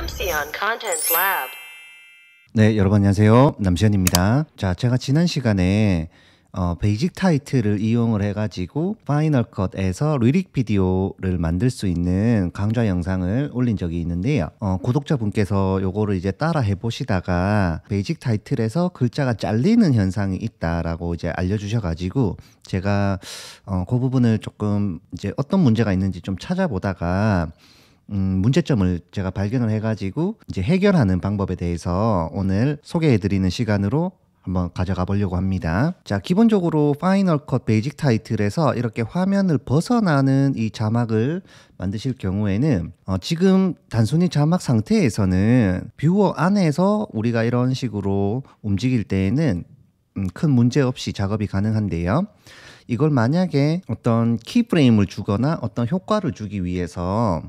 남시연 컨텐츠 랩. 네, 여러분 안녕하세요. 남시연입니다. 자, 제가 지난 시간에 어, 베이직 타이틀을 이용을 해가지고 파이널 컷에서 리릭 비디오를 만들 수 있는 강좌 영상을 올린 적이 있는데요. 어, 구독자분께서 요거를 이제 따라 해보시다가 베이직 타이틀에서 글자가 잘리는 현상이 있다라고 이제 알려주셔가지고 제가 어, 그 부분을 조금 이제 어떤 문제가 있는지 좀 찾아보다가 음, 문제점을 제가 발견을 해가지고 이제 해결하는 방법에 대해서 오늘 소개해드리는 시간으로 한번 가져가 보려고 합니다. 자, 기본적으로 파이널 컷 베이직 타이틀에서 이렇게 화면을 벗어나는 이 자막을 만드실 경우에는 어, 지금 단순히 자막 상태에서는 뷰어 안에서 우리가 이런 식으로 움직일 때에는 음, 큰 문제 없이 작업이 가능한데요. 이걸 만약에 어떤 키프레임을 주거나 어떤 효과를 주기 위해서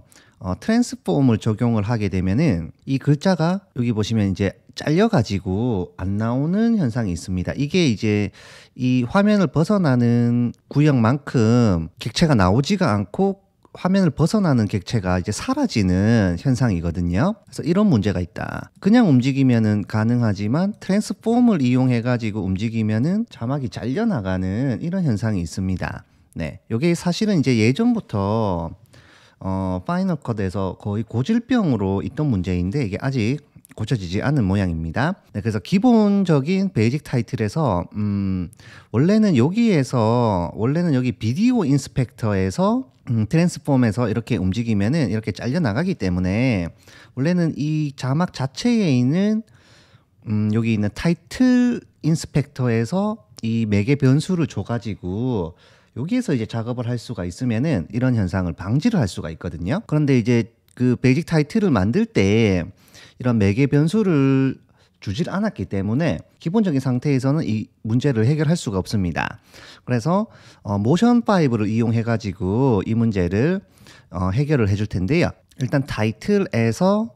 어, 트랜스폼을 적용을 하게 되면은 이 글자가 여기 보시면 이제 잘려가지고 안 나오는 현상이 있습니다. 이게 이제 이 화면을 벗어나는 구역만큼 객체가 나오지가 않고 화면을 벗어나는 객체가 이제 사라지는 현상이거든요. 그래서 이런 문제가 있다. 그냥 움직이면은 가능하지만 트랜스폼을 이용해 가지고 움직이면은 자막이 잘려 나가는 이런 현상이 있습니다. 네. 요게 사실은 이제 예전부터 어, 파이널 컷에서 거의 고질병으로 있던 문제인데 이게 아직 고쳐지지 않은 모양입니다. 네, 그래서 기본적인 베이직 타이틀에서 음, 원래는 여기에서 원래는 여기 비디오 인스펙터에서 음, 트랜스폼에서 이렇게 움직이면은 이렇게 잘려 나가기 때문에 원래는 이 자막 자체에 있는 음, 여기 있는 타이틀 인스펙터에서 이 매개 변수를 줘가지고 여기에서 이제 작업을 할 수가 있으면은 이런 현상을 방지를 할 수가 있거든요. 그런데 이제 그 베이직 타이틀을 만들 때 이런 매개 변수를 주질 않았기 때문에 기본적인 상태에서는 이 문제를 해결할 수가 없습니다. 그래서 어, 모션 파이브를 이용해 가지고 이 문제를 어, 해결을 해 줄 텐데요. 일단 타이틀에서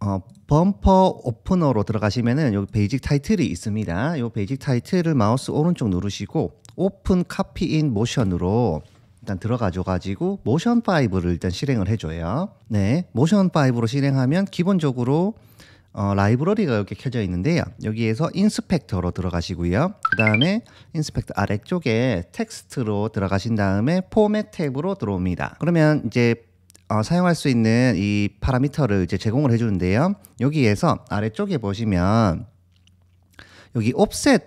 어, 범퍼 오프너로 들어가시면은 여기 베이직 타이틀이 있습니다. 이 베이직 타이틀을 마우스 오른쪽 누르시고 오픈 카피인 모션으로 일단 들어가줘 가지고 모션 5를 일단 실행을 해줘요. 네, 모션 5로 실행하면 기본적으로 어, 라이브러리가 이렇게 켜져 있는데요. 여기에서 인스펙터로 들어가시고요. 그 다음에 인스펙터 아래쪽에 텍스트로 들어가신 다음에 포맷 탭으로 들어옵니다. 그러면 이제 어, 사용할 수 있는 이 파라미터를 이제 제공을 해주는데요. 여기에서 아래쪽에 보시면 여기 offset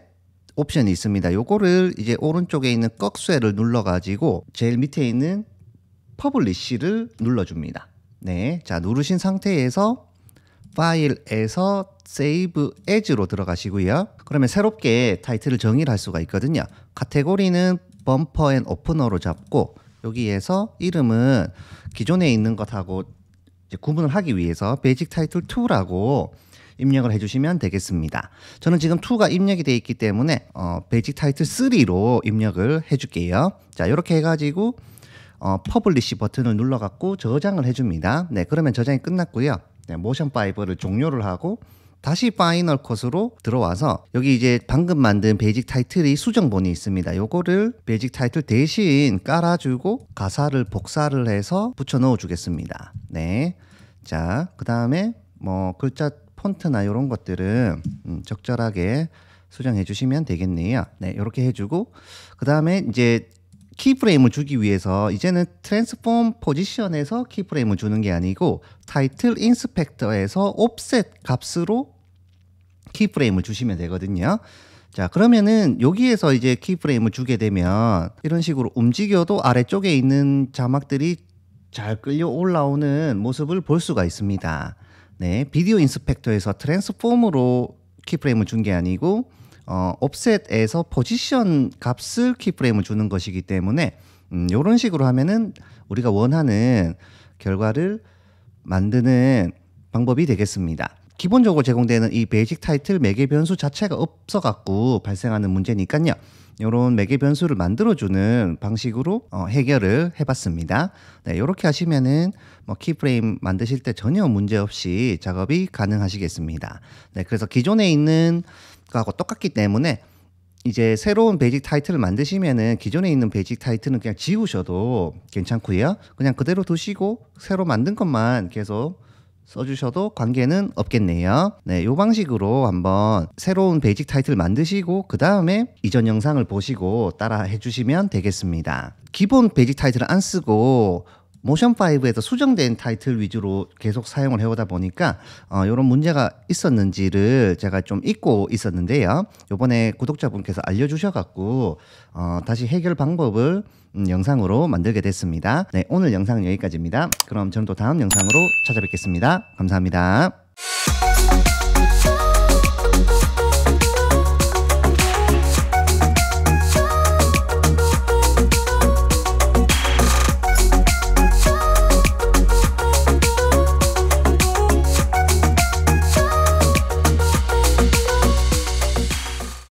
옵션이 있습니다. 요거를 이제 오른쪽에 있는 꺽쇠를 눌러가지고 제일 밑에 있는 퍼블리시를 눌러줍니다. 네, 자 누르신 상태에서 파일에서 Save As로 들어가시고요. 그러면 새롭게 타이틀을 정의를 할 수가 있거든요. 카테고리는 범퍼 앤 오프너로 잡고 여기에서 이름은 기존에 있는 것하고 구분을 하기 위해서 Basic Title 2라고 입력을 해주시면 되겠습니다. 저는 지금 2가 입력이 되어 있기 때문에 어, 베이직 타이틀 3로 입력을 해줄게요. 자 이렇게 해가지고 어, 퍼블리시 버튼을 눌러갖고 저장을 해줍니다. 네 그러면 저장이 끝났고요. 네, 모션 파이브를 종료를 하고 다시 파이널 컷으로 들어와서 여기 이제 방금 만든 베이직 타이틀이 수정본이 있습니다. 요거를 베이직 타이틀 대신 깔아주고 가사를 복사를 해서 붙여 넣어 주겠습니다. 네. 자, 그 다음에 뭐 글자 폰트나 이런 것들은 음, 적절하게 수정해 주시면 되겠네요. 네, 이렇게 해주고 그 다음에 이제 키프레임을 주기 위해서 이제는 트랜스폼 포지션에서 키프레임을 주는 게 아니고 타이틀 인스펙터에서 옵셋 값으로 키프레임을 주시면 되거든요. 자 그러면은 여기에서 이제 키프레임을 주게 되면 이런 식으로 움직여도 아래쪽에 있는 자막들이 잘 끌려 올라오는 모습을 볼 수가 있습니다. 네, 비디오 인스펙터에서 트랜스폼으로 키프레임을 준 게 아니고 어, 옵셋에서 포지션 값을 키프레임을 주는 것이기 때문에 음, 이런 식으로 하면은 우리가 원하는 결과를 만드는 방법이 되겠습니다. 기본적으로 제공되는 이 베이직 타이틀 매개 변수 자체가 없어갖고 발생하는 문제니까요. 이런 매개 변수를 만들어주는 방식으로 어, 해결을 해봤습니다. 네, 이렇게 하시면은 뭐 키프레임 만드실 때 전혀 문제 없이 작업이 가능하시겠습니다. 네, 그래서 기존에 있는 거하고 똑같기 때문에 이제 새로운 베이직 타이틀을 만드시면은 기존에 있는 베이직 타이틀은 그냥 지우셔도 괜찮고요. 그냥 그대로 두시고 새로 만든 것만 계속 써주셔도 관계는 없겠네요. 네, 요 방식으로 한번 새로운 베이직 타이틀 만드시고 그 다음에 이전 영상을 보시고 따라 해주시면 되겠습니다. 기본 베이직 타이틀을 안 쓰고 모션 5에서 수정된 타이틀 위주로 계속 사용을 해오다 보니까 이런 어, 문제가 있었는지를 제가 좀 잊고 있었는데요. 이번에 구독자분께서 알려주셔갖고 어, 다시 해결 방법을 음, 영상으로 만들게 됐습니다. 네, 오늘 영상 여기까지입니다. 그럼 저는 또 다음 영상으로 찾아뵙겠습니다. 감사합니다.